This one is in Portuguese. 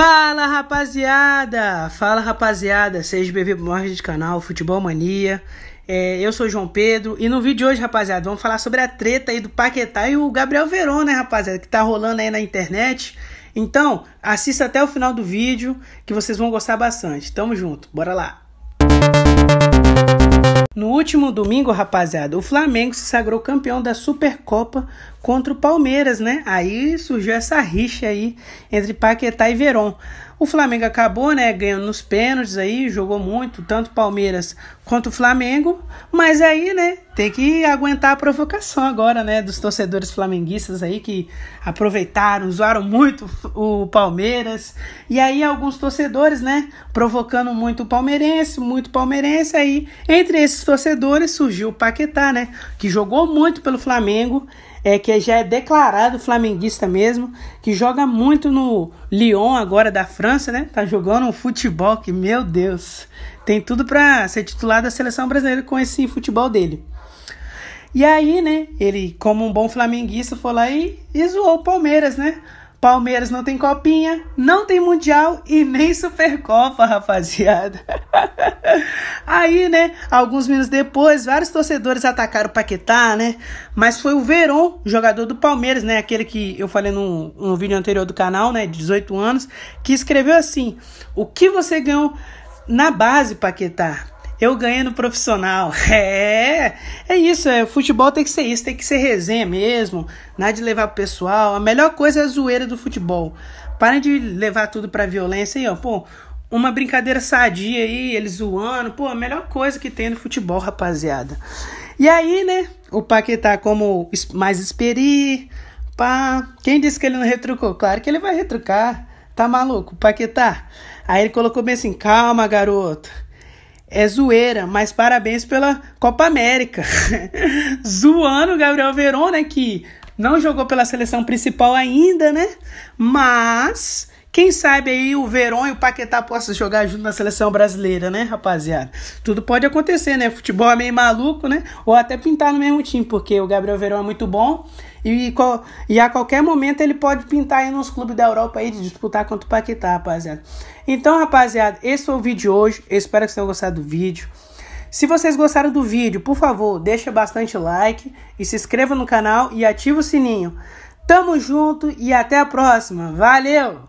Fala rapaziada! Fala rapaziada! Seja bem-vindo ao nosso canal Futebol Mania. É, eu sou João Pedro e no vídeo de hoje, rapaziada, vamos falar sobre a treta aí do Paquetá e o Gabriel Verón, né, rapaziada, que tá rolando aí na internet. Então, assista até o final do vídeo que vocês vão gostar bastante. Tamo junto, bora lá! Música último domingo, rapaziada, o Flamengo se sagrou campeão da Supercopa contra o Palmeiras, né? Aí surgiu essa rixa aí entre Paquetá e Verón. O Flamengo acabou, né, ganhando nos pênaltis aí, jogou muito, tanto Palmeiras quanto o Flamengo, mas aí, né, ter que aguentar a provocação agora, né, dos torcedores flamenguistas aí que aproveitaram, zoaram muito o Palmeiras. E aí alguns torcedores, né, provocando muito o palmeirense, muito palmeirense aí. Entre esses torcedores surgiu o Paquetá, né, que jogou muito pelo Flamengo, é que já é declarado flamenguista mesmo, que joga muito no Lyon agora da França, né? Tá jogando um futebol que, meu Deus, tem tudo para ser titular da seleção brasileira com esse futebol dele. E aí, né, ele, como um bom flamenguista, foi lá e, e zoou o Palmeiras, né? Palmeiras não tem copinha, não tem mundial e nem Supercopa, rapaziada. Aí, né, alguns minutos depois, vários torcedores atacaram o Paquetá, né? Mas foi o Veron, jogador do Palmeiras, né? Aquele que eu falei num, num vídeo anterior do canal, né? 18 anos, que escreveu assim: O que você ganhou na base, Paquetá, eu ganhei no profissional. É, é isso. É, futebol tem que ser isso, tem que ser resenha mesmo. Nada de levar pro pessoal. A melhor coisa é a zoeira do futebol. Parem de levar tudo pra violência aí, ó. Pô, uma brincadeira sadia aí, eles zoando. Pô, a melhor coisa que tem no futebol, rapaziada. E aí, né? O Paquetá, como mais esperi Pá. Quem disse que ele não retrucou? Claro que ele vai retrucar. Tá maluco? Paquetá. Aí ele colocou bem assim: calma, garoto. É zoeira, mas parabéns pela Copa América. Zoando o Gabriel Verona, né, que não jogou pela seleção principal ainda, né? Mas quem sabe aí o Verón e o Paquetá possam jogar junto na seleção brasileira, né, rapaziada? Tudo pode acontecer, né? Futebol é meio maluco, né? Ou até pintar no mesmo time, porque o Gabriel Verón é muito bom e, e a qualquer momento ele pode pintar aí nos clubes da Europa aí de disputar contra o Paquetá, rapaziada. Então, rapaziada, esse foi o vídeo de hoje. Eu espero que vocês tenham gostado do vídeo. Se vocês gostaram do vídeo, por favor, deixa bastante like e se inscreva no canal e ativa o sininho. Tamo junto e até a próxima. Valeu!